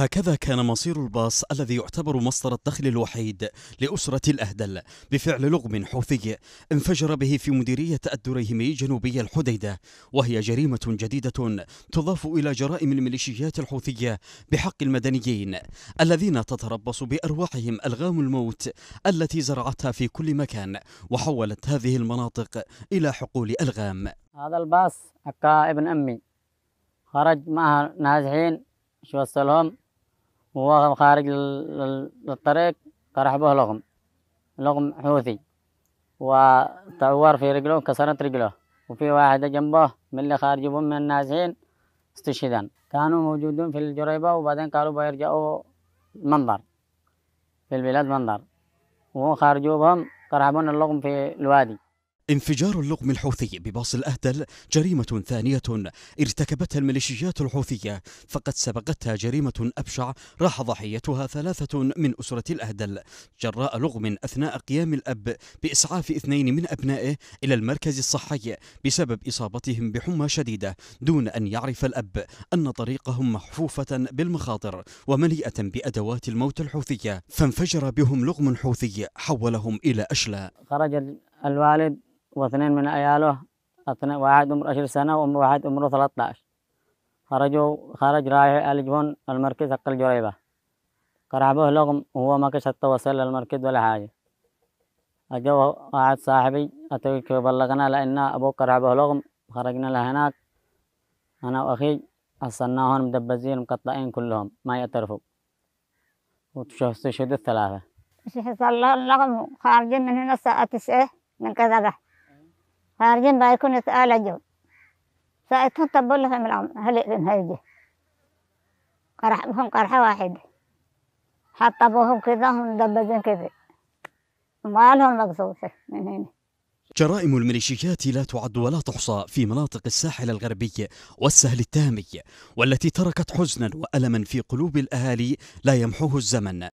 هكذا كان مصير الباص الذي يعتبر مصدر الدخل الوحيد لأسرة الأهدل بفعل لغم حوثي انفجر به في مديرية الدريهمي جنوبي الحديدة وهي جريمة جديدة تضاف إلى جرائم الميليشيات الحوثية بحق المدنيين الذين تتربص بأرواحهم ألغام الموت التي زرعتها في كل مكان وحولت هذه المناطق إلى حقول ألغام هذا الباص أكا ابن أمي خرج معها نازحين شو وصلهم هو خارج للطريق طرح به لغم لغم حوثي وتعور في رجله كسرت رجله وفي واحدة جنبه من اللي خارجهم من النازحين استشهدان كانوا موجودون في الجريبة وبعدين قالوا بيرجعوا منظر في البلاد منظر وهو خارجوهم طرحبون اللغم في الوادي انفجار اللغم الحوثي بباص الأهدل جريمة ثانية ارتكبتها الميليشيات الحوثية فقد سبقتها جريمة أبشع راح ضحيتها ثلاثة من أسرة الأهدل جراء لغم أثناء قيام الأب بإسعاف اثنين من أبنائه إلى المركز الصحي بسبب إصابتهم بحمى شديدة دون أن يعرف الأب أن طريقهم محفوفة بالمخاطر ومليئة بأدوات الموت الحوثية فانفجر بهم لغم حوثي حولهم إلى أشلاء خرج الوالد واثنين من عياله اثنين واحد عمره عشر سنة وواحد عمره ثلاثة عشر خرجوا خرج رايح الجبن المركز حق الجريبة قرعبوه لغم وهو ما كش حتى وصل للمركز ولا حاجة أجوا واحد صاحبي أتوك بلغنا لأن أبو قرعبوه لغم خرجنا لهناك أنا وأخي أصلناهم مدبزين مقطعين كلهم ما يعترفوا وتشهدوا الثلاثة حصل لهم خارجين من هنا الساعة 9 من كذا خارجين بايكون يتآلجون سايتون تبول لهم الأم هلئن هيجي قرح بهم قرحة واحدة حطبوهم كذا هم دبزين كذا ما لهم مقصوصة من هنا جرائم الميليشيات لا تعد ولا تحصى في مناطق الساحل الغربي والسهل التامي والتي تركت حزنا وألما في قلوب الأهالي لا يمحوه الزمن